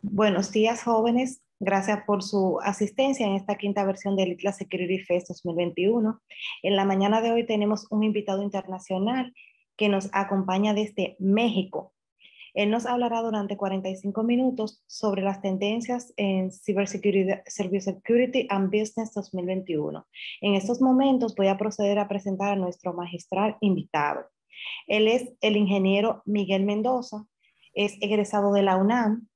Buenos días, jóvenes. Gracias por su asistencia en esta quinta versión del ITLA Security Fest 2021. En la mañana de hoy tenemos un invitado internacional que nos acompaña desde México. Él nos hablará durante 45 minutos sobre las tendencias en Cybersecurity, Security and Business 2021. En estos momentos voy a proceder a presentar a nuestro magistral invitado. Él es el ingeniero Miguel Mendoza, es egresado de la UNAM,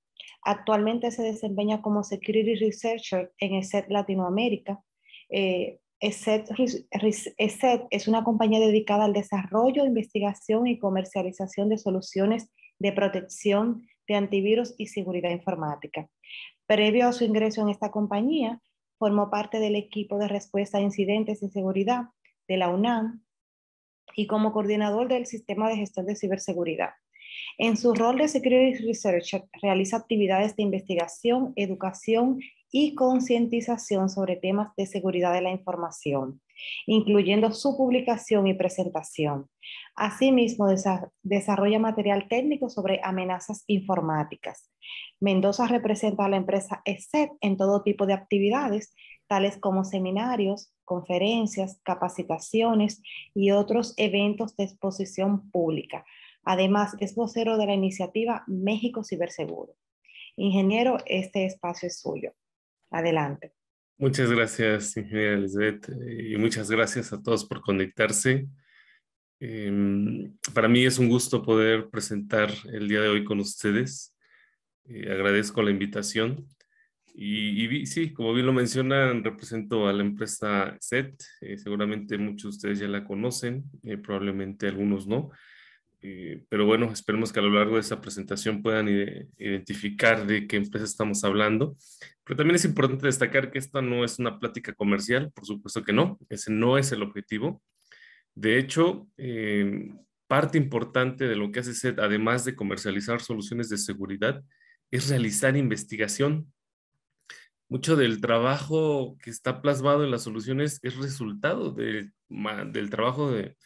Actualmente se desempeña como Security Researcher en ESET Latinoamérica. Eh, e e ESET, e es una compañía dedicada al desarrollo, investigación y comercialización de soluciones de protección de antivirus y seguridad informática. Previo a su ingreso en esta compañía, formó parte del equipo de respuesta a incidentes de seguridad de la UNAM y como coordinador del sistema de gestión de ciberseguridad. En su rol de Security Researcher realiza actividades de investigación, educación y concientización sobre temas de seguridad de la información, incluyendo su publicación y presentación. Asimismo, desarrolla material técnico sobre amenazas informáticas. Mendoza representa a la empresa ESET en todo tipo de actividades, tales como seminarios, conferencias, capacitaciones y otros eventos de exposición pública, Además, es vocero de la iniciativa México Ciberseguro. Ingeniero, este espacio es suyo. Adelante. Muchas gracias, ingeniera Elizabeth, y muchas gracias a todos por conectarse. Em, para mí es un gusto poder presentar el día de hoy con ustedes. Eh, agradezco la invitación. Y, sí, como bien lo mencionan, represento a la empresa SET. Eh, seguramente muchos de ustedes ya la conocen, eh, probablemente algunos no. Eh, pero bueno, esperemos que a lo largo de esta presentación puedan identificar de qué empresa estamos hablando. Pero también es importante destacar que esta no es una plática comercial, por supuesto que no, ese no es el objetivo. De hecho, eh, parte importante de lo que hace SED, además de comercializar soluciones de seguridad, es realizar investigación. Mucho del trabajo que está plasmado en las soluciones es resultado del trabajo de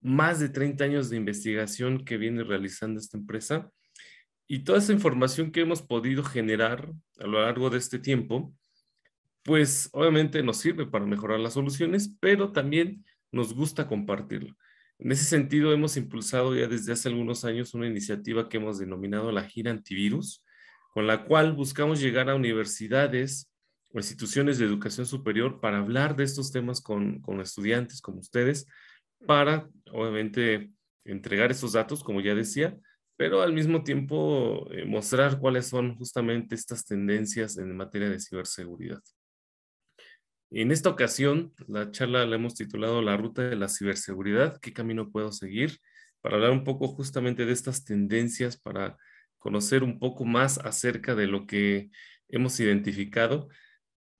más de 30 años de investigación que viene realizando esta empresa y toda esa información que hemos podido generar a lo largo de este tiempo, pues obviamente nos sirve para mejorar las soluciones, pero también nos gusta compartirlo. En ese sentido, hemos impulsado ya desde hace algunos años una iniciativa que hemos denominado la gira antivirus, con la cual buscamos llegar a universidades o instituciones de educación superior para hablar de estos temas con, con estudiantes como ustedes, para, obviamente, entregar esos datos, como ya decía, pero al mismo tiempo eh, mostrar cuáles son justamente estas tendencias en materia de ciberseguridad. En esta ocasión, la charla la hemos titulado La ruta de la ciberseguridad, ¿qué camino puedo seguir? Para hablar un poco justamente de estas tendencias, para conocer un poco más acerca de lo que hemos identificado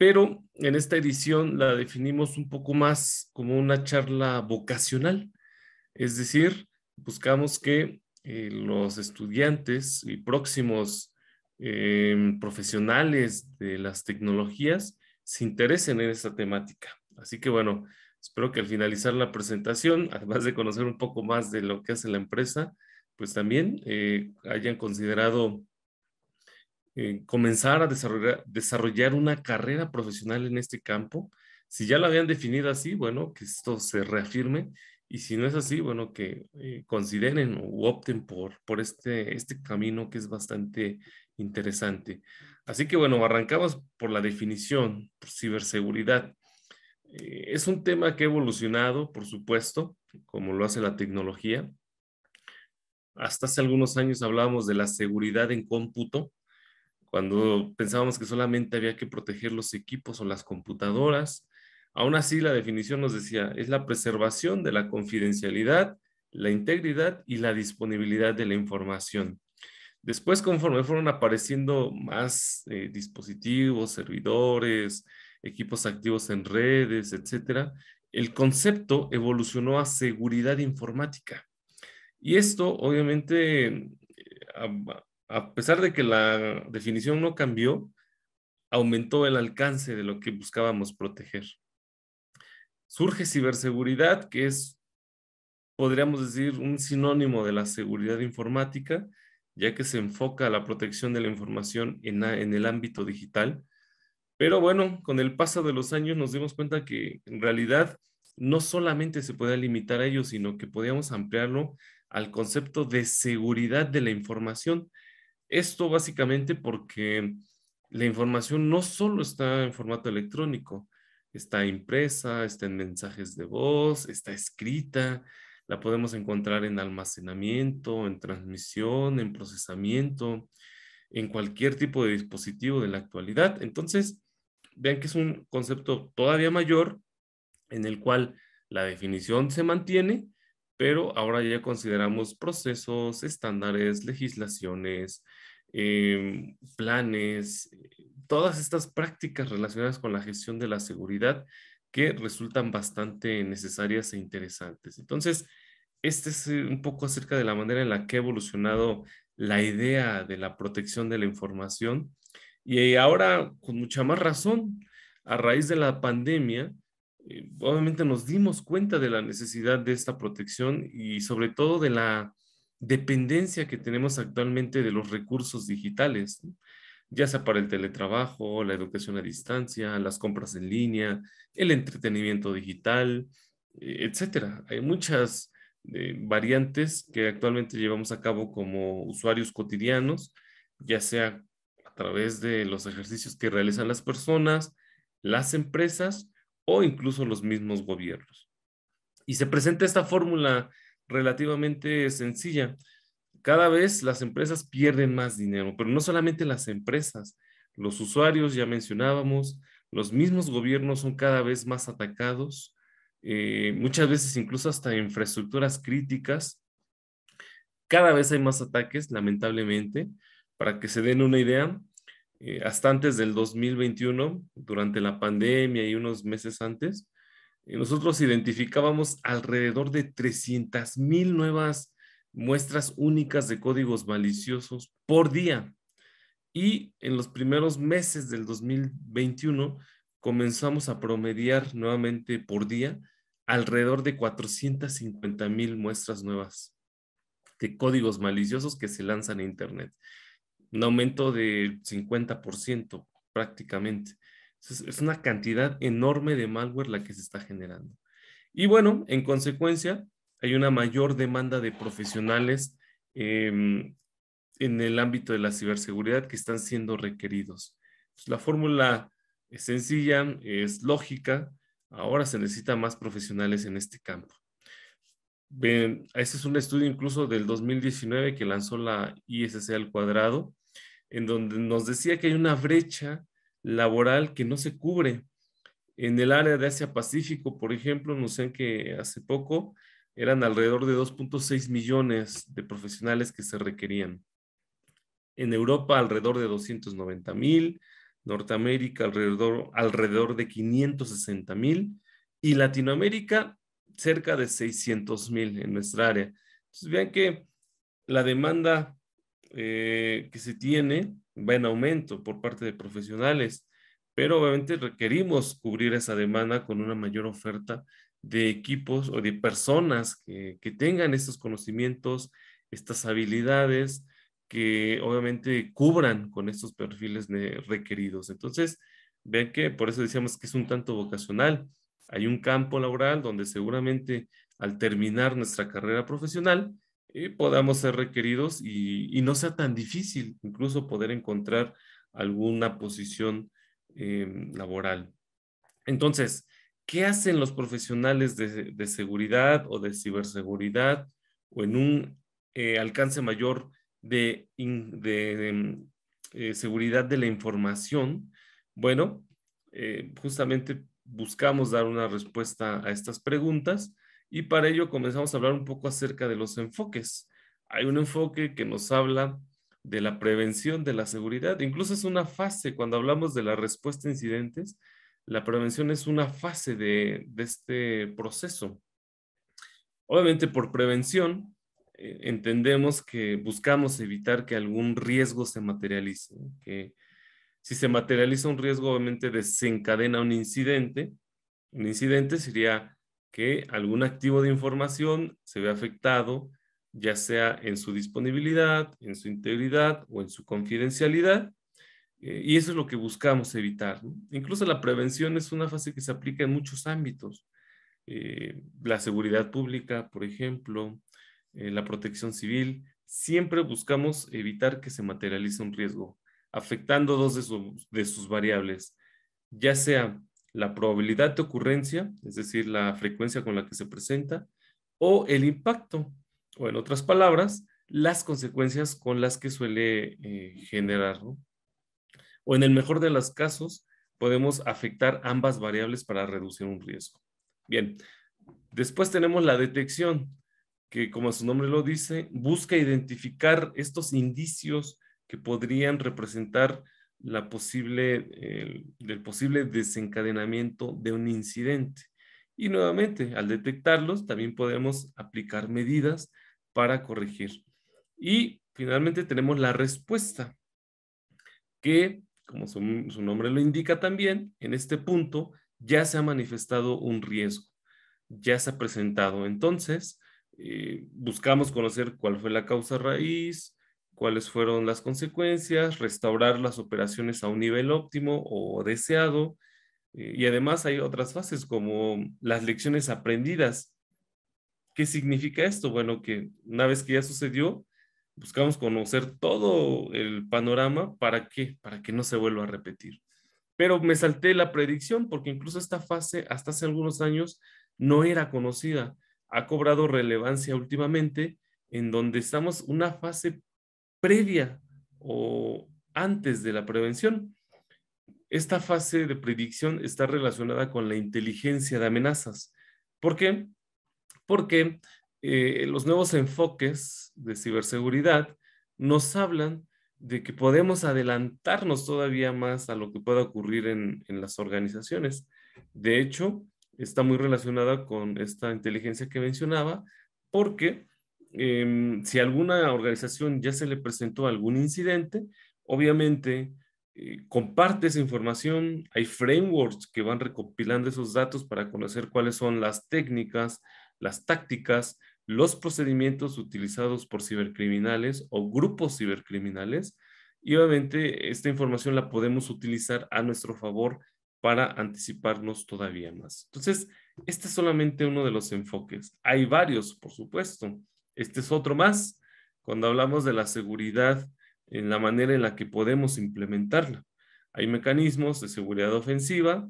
pero en esta edición la definimos un poco más como una charla vocacional, es decir, buscamos que eh, los estudiantes y próximos em, profesionales de las tecnologías se interesen en esta temática. Así que bueno, espero que al finalizar la presentación, además de conocer un poco más de lo que hace la empresa, pues también eh, hayan considerado eh, comenzar a desarrollar, desarrollar una carrera profesional en este campo. Si ya lo habían definido así, bueno, que esto se reafirme y si no es así, bueno, que eh, consideren o opten por, por este, este camino que es bastante interesante. Así que bueno, arrancamos por la definición, por ciberseguridad. Eh, es un tema que ha evolucionado, por supuesto, como lo hace la tecnología. Hasta hace algunos años hablábamos de la seguridad en cómputo, cuando pensábamos que solamente había que proteger los equipos o las computadoras. Aún así, la definición nos decía, es la preservación de la confidencialidad, la integridad y la disponibilidad de la información. Después, conforme fueron apareciendo más eh, dispositivos, servidores, equipos activos en redes, etcétera, el concepto evolucionó a seguridad informática. Y esto, obviamente, eh, a pesar de que la definición no cambió, aumentó el alcance de lo que buscábamos proteger. Surge ciberseguridad, que es, podríamos decir, un sinónimo de la seguridad informática, ya que se enfoca a la protección de la información en, en el ámbito digital. Pero bueno, con el paso de los años nos dimos cuenta que en realidad no solamente se podía limitar a ello, sino que podíamos ampliarlo al concepto de seguridad de la información, esto básicamente porque la información no solo está en formato electrónico, está impresa, está en mensajes de voz, está escrita, la podemos encontrar en almacenamiento, en transmisión, en procesamiento, en cualquier tipo de dispositivo de la actualidad. Entonces, vean que es un concepto todavía mayor en el cual la definición se mantiene, pero ahora ya consideramos procesos, estándares, legislaciones, em, planes, todas estas prácticas relacionadas con la gestión de la seguridad que resultan bastante necesarias e interesantes. Entonces, este es eh, un poco acerca de la manera en la que ha evolucionado la idea de la protección de la información y ahora con mucha más razón, a raíz de la pandemia, eh, obviamente nos dimos cuenta de la necesidad de esta protección y sobre todo de la dependencia que tenemos actualmente de los recursos digitales, ya sea para el teletrabajo, la educación a distancia, las compras en línea, el entretenimiento digital, eh, etcétera. Hay muchas eh, variantes que actualmente llevamos a cabo como usuarios cotidianos, ya sea a través de los ejercicios que realizan las personas, las empresas o incluso los mismos gobiernos. Y se presenta esta fórmula relativamente sencilla. Cada vez las empresas pierden más dinero, pero no solamente las empresas, los usuarios, ya mencionábamos, los mismos gobiernos son cada vez más atacados, eh, muchas veces incluso hasta infraestructuras críticas. Cada vez hay más ataques, lamentablemente. Para que se den una idea, eh, hasta antes del 2021, durante la pandemia y unos meses antes, eh, nosotros identificábamos alrededor de 300.000 mil nuevas muestras únicas de códigos maliciosos por día. Y en los primeros meses del 2021 comenzamos a promediar nuevamente por día alrededor de 450 mil muestras nuevas de códigos maliciosos que se lanzan a Internet un aumento del 50% prácticamente. es una cantidad enorme de malware la que se está generando. Y bueno, en consecuencia, hay una mayor demanda de profesionales em, en el ámbito de la ciberseguridad que están siendo requeridos. la fórmula es sencilla, es lógica. Ahora se necesitan más profesionales en este campo. este es un estudio incluso del 2019 que lanzó la ISC al cuadrado en donde nos decía que hay una brecha laboral que no se cubre. En el área de Asia-Pacífico, por ejemplo, nos sé que hace poco eran alrededor de 2.6 millones de profesionales que se requerían. En Europa, alrededor de 290 mil, Norteamérica, alrededor, alrededor de 560 mil, y Latinoamérica, cerca de 600 mil en nuestra área. Entonces, vean que la demanda eh, que se tiene va en aumento por parte de profesionales, pero obviamente requerimos cubrir esa demanda con una mayor oferta de equipos o de personas que, que tengan estos conocimientos, estas habilidades, que obviamente cubran con estos perfiles requeridos. Entonces, vean que por eso decíamos que es un tanto vocacional. Hay un campo laboral donde seguramente al terminar nuestra carrera profesional, podamos ser requeridos y, no sea tan difícil incluso poder encontrar alguna posición em, laboral. Entonces, ¿qué hacen los profesionales de, seguridad o de ciberseguridad o en un eh, alcance mayor de, de em, eh, seguridad de la información? Bueno, eh, justamente buscamos dar una respuesta a estas preguntas y para ello comenzamos a hablar un poco acerca de los enfoques. Hay un enfoque que nos habla de la prevención de la seguridad, incluso es una fase cuando hablamos de la respuesta a incidentes, la prevención es una fase de, este proceso. Obviamente por prevención eh, entendemos que buscamos evitar que algún riesgo se materialice, que si se materializa un riesgo obviamente desencadena un incidente, un incidente sería que algún activo de información se ve afectado, ya sea en su disponibilidad, en su integridad o en su confidencialidad. Eh, y eso es lo que buscamos evitar. Incluso la prevención es una fase que se aplica en muchos ámbitos. Eh, la seguridad pública, por ejemplo, eh, la protección civil, siempre buscamos evitar que se materialice un riesgo, afectando dos de, de sus variables, ya sea la probabilidad de ocurrencia, es decir, la frecuencia con la que se presenta, o el impacto, o en otras palabras, las consecuencias con las que suele eh, generar. O en el mejor de los casos, podemos afectar ambas variables para reducir un riesgo. Bien, después tenemos la detección, que como su nombre lo dice, busca identificar estos indicios que podrían representar la posible, eh, del posible desencadenamiento de un incidente. Y nuevamente, al detectarlos, también podemos aplicar medidas para corregir. Y finalmente tenemos la respuesta, que como su, nombre lo indica también, en este punto ya se ha manifestado un riesgo, ya se ha presentado. Entonces, eh, buscamos conocer cuál fue la causa raíz, cuáles fueron las consecuencias, restaurar las operaciones a un nivel óptimo o deseado. Eh, y además hay otras fases como las lecciones aprendidas. ¿Qué significa esto? Bueno, que una vez que ya sucedió, buscamos conocer todo el panorama. ¿Para qué? Para que no se vuelva a repetir. Pero me salté la predicción porque incluso esta fase hasta hace algunos años no era conocida. Ha cobrado relevancia últimamente en donde estamos una fase previa o antes de la prevención. Esta fase de predicción está relacionada con la inteligencia de amenazas. ¿Por qué? Porque eh, los nuevos enfoques de ciberseguridad nos hablan de que podemos adelantarnos todavía más a lo que pueda ocurrir en, en las organizaciones. De hecho, está muy relacionada con esta inteligencia que mencionaba, porque Em, si alguna organización ya se le presentó algún incidente, obviamente eh, comparte esa información, hay frameworks que van recopilando esos datos para conocer cuáles son las técnicas, las tácticas, los procedimientos utilizados por cibercriminales o grupos cibercriminales. Y obviamente esta información la podemos utilizar a nuestro favor para anticiparnos todavía más. Entonces, este es solamente uno de los enfoques. Hay varios, por supuesto. Este es otro más cuando hablamos de la seguridad en la manera en la que podemos implementarla. Hay mecanismos de seguridad ofensiva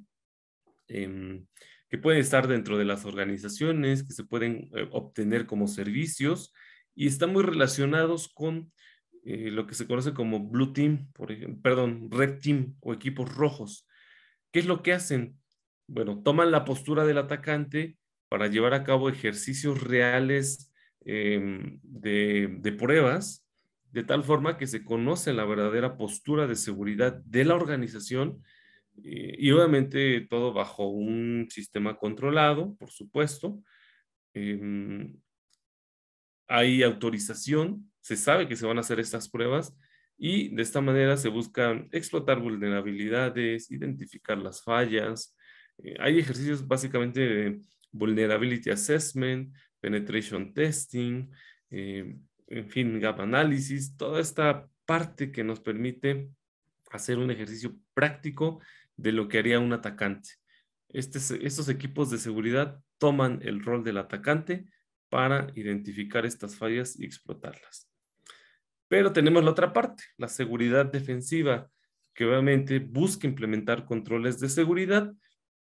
em, que pueden estar dentro de las organizaciones, que se pueden eh, obtener como servicios y están muy relacionados con eh, lo que se conoce como Blue Team, por perdón, Red Team o equipos rojos. ¿Qué es lo que hacen? Bueno, toman la postura del atacante para llevar a cabo ejercicios reales Em, de, pruebas, de tal forma que se conoce la verdadera postura de seguridad de la organización eh, y obviamente todo bajo un sistema controlado, por supuesto. Em, hay autorización, se sabe que se van a hacer estas pruebas y de esta manera se buscan explotar vulnerabilidades, identificar las fallas. Eh, hay ejercicios básicamente de vulnerability assessment, penetration testing, eh, en fin, gap Analysis, toda esta parte que nos permite hacer un ejercicio práctico de lo que haría un atacante. Este estos equipos de seguridad toman el rol del atacante para identificar estas fallas y explotarlas. Pero tenemos la otra parte, la seguridad defensiva, que obviamente busca implementar controles de seguridad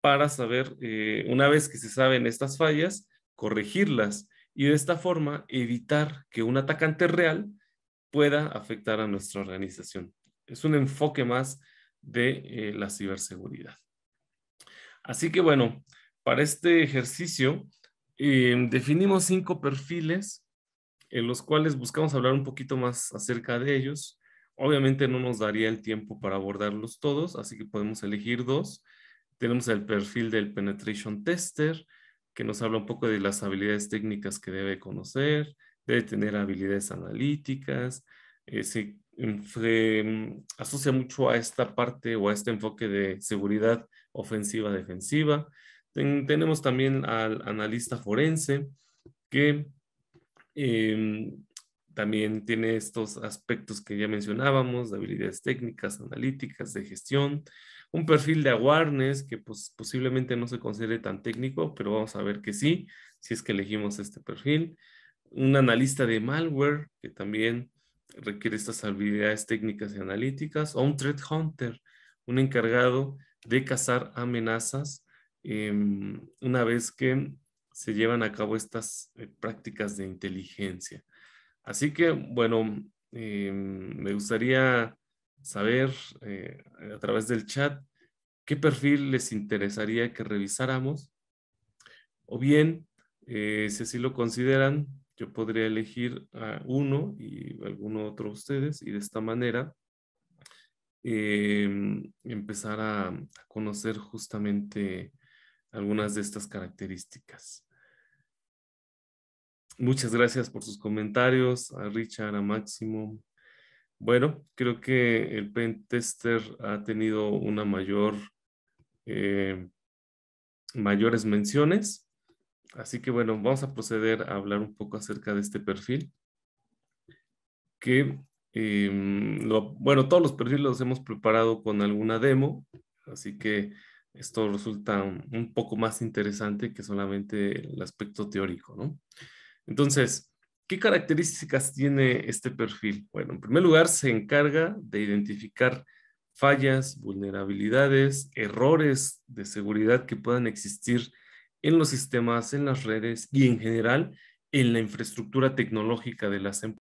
para saber, eh, una vez que se saben estas fallas, corregirlas y de esta forma evitar que un atacante real pueda afectar a nuestra organización. Es un enfoque más de eh, la ciberseguridad. Así que bueno, para este ejercicio eh, definimos cinco perfiles en los cuales buscamos hablar un poquito más acerca de ellos. Obviamente no nos daría el tiempo para abordarlos todos, así que podemos elegir dos. Tenemos el perfil del penetration tester, que nos habla un poco de las habilidades técnicas que debe conocer, debe tener habilidades analíticas, eh, se, mm, mm, asocia mucho a esta parte o a este enfoque de seguridad ofensiva-defensiva. tenemos también al analista forense que em, también tiene estos aspectos que ya mencionábamos, de habilidades técnicas, analíticas, de gestión, un perfil de awareness que pues, posiblemente no se considere tan técnico, pero vamos a ver que sí, si es que elegimos este perfil. Un analista de malware que también requiere estas habilidades técnicas y analíticas. O un threat hunter, un encargado de cazar amenazas em, una vez que se llevan a cabo estas eh, prácticas de inteligencia. Así que, bueno, em, me gustaría saber eh, a través del chat qué perfil les interesaría que revisáramos. O bien, eh, si así lo consideran, yo podría elegir a uno y alguno otro de ustedes y de esta manera em, empezar a, a, conocer justamente algunas de estas características. Muchas gracias por sus comentarios, a Richard, a Máximo, bueno, creo que el pentester ha tenido una mayor, eh, mayores menciones. Así que bueno, vamos a proceder a hablar un poco acerca de este perfil. Que, em, bueno, todos los perfiles los hemos preparado con alguna demo, así que esto resulta un poco más interesante que solamente el aspecto teórico, ¿no? Entonces, ¿Qué características tiene este perfil? Bueno, en primer lugar, se encarga de identificar fallas, vulnerabilidades, errores de seguridad que puedan existir en los sistemas, en las redes y en general en la infraestructura tecnológica de las empresas.